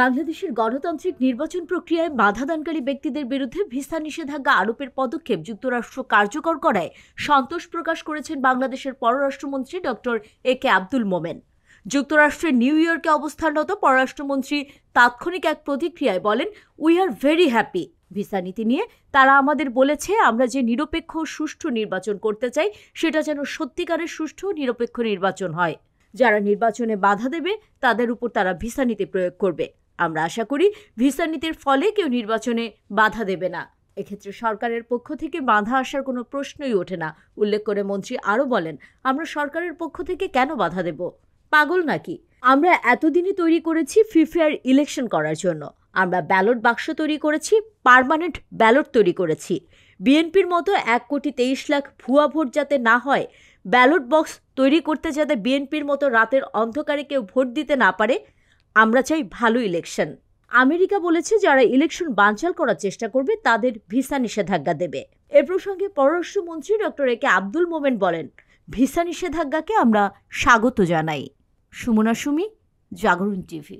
বাংলাদেশের গণতান্ত্রিক নির্বাচন প্রক্রিয়ায় বাধাদানকারী ব্যক্তিদের বিরুদ্ধে ভিসা নিষেধাজ্ঞা আরোপের পদক্ষেপ যুক্তরাষ্ট্র কার্যকর করায় সন্তোষ প্রকাশ করেছেন বাংলাদেশের পররাষ্ট্রমন্ত্রী ডক্টর এ কে আব্দুল মোমেন যুক্তরাষ্ট্রের নিউ ইয়র্কে অবস্থানরত পররাষ্ট্রমন্ত্রী তাৎক্ষণিক এক প্রতিক্রিয়ায় বলেন we are very happy visa নীতি নিয়ে তারা আমাদের বলেছে আমরা যে নিরপেক্ষ সুষ্ঠু নির্বাচন করতে চাই সেটা যেন সত্যিকারের সুষ্ঠু নিরপেক্ষ নির্বাচন হয় যারা নির্বাচনে বাধা দেবে তাদের উপর তারা ভিসা নীতি প্রয়োগ করবে আমরা আশা করি ভিসা নীতির ফলে কেউ নির্বাচনে বাধা দেবে না এক্ষেত্রে সরকারের পক্ষ থেকে বাধা আসার কোনো প্রশ্নই ওঠে না উল্লেখ করে মন্ত্রী আরও বলেন আমরা সরকারের পক্ষ থেকে কেন বাধা দেব পাগল নাকি আমরা এতদিনই তৈরি করেছি ফিফেয়ার ইলেকশন করার জন্য আমরা ব্যালট বাক্স তৈরি করেছি পারমানেন্ট ব্যালট তৈরি করেছি বিএনপির মতো এক কোটি তেইশ লাখ ভুয়া ভোট যাতে না হয় ব্যালট বক্স তৈরি করতে যাতে বিএনপির মতো রাতের অন্ধকারে কেউ ভোট দিতে না পারে আমরা চাই ভালো ইলেকশন আমেরিকা বলেছে যারা ইলেকশন বানচাল করার চেষ্টা করবে তাদের ভিসা নিষেধাজ্ঞা দেবে এ প্রসঙ্গে পররাষ্ট্রমন্ত্রী ডক্টর এ কে আব্দুল মোমেন বলেন ভিসা নিষেধাজ্ঞাকে আমরা স্বাগত জানাই সুমনা সুমি জাগরণ টিভি